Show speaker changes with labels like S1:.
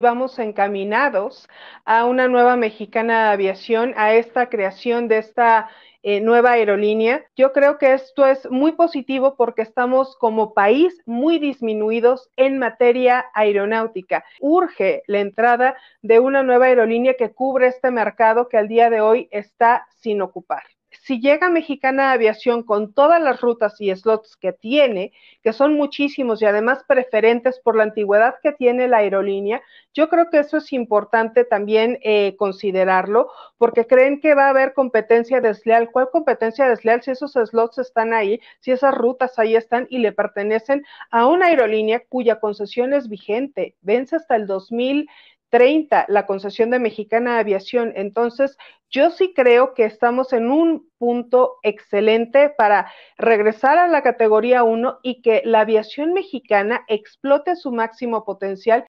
S1: vamos encaminados a una nueva mexicana aviación, a esta creación de esta eh, nueva aerolínea. Yo creo que esto es muy positivo porque estamos como país muy disminuidos en materia aeronáutica. Urge la entrada de una nueva aerolínea que cubre este mercado que al día de hoy está sin ocupar si llega Mexicana Aviación con todas las rutas y slots que tiene, que son muchísimos y además preferentes por la antigüedad que tiene la aerolínea, yo creo que eso es importante también eh, considerarlo, porque creen que va a haber competencia desleal. ¿Cuál competencia desleal si esos slots están ahí, si esas rutas ahí están y le pertenecen a una aerolínea cuya concesión es vigente, vence hasta el 2000? 30, la concesión de Mexicana Aviación. Entonces, yo sí creo que estamos en un punto excelente para regresar a la categoría 1 y que la aviación mexicana explote su máximo potencial